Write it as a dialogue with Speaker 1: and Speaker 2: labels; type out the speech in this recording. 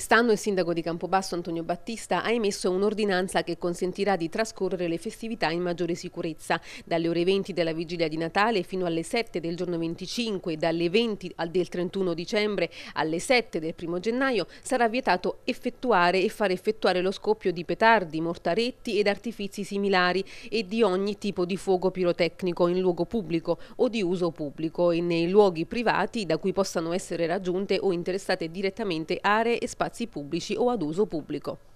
Speaker 1: Quest'anno il sindaco di Campobasso Antonio Battista ha emesso un'ordinanza che consentirà di trascorrere le festività in maggiore sicurezza. Dalle ore 20 della vigilia di Natale fino alle 7 del giorno 25, dalle 20 del 31 dicembre alle 7 del 1 gennaio sarà vietato effettuare e far effettuare lo scoppio di petardi, mortaretti ed artifici similari e di ogni tipo di fuoco pirotecnico in luogo pubblico o di uso pubblico e nei luoghi privati da cui possano essere raggiunte o interessate direttamente aree e spazi spazi pubblici o ad uso pubblico.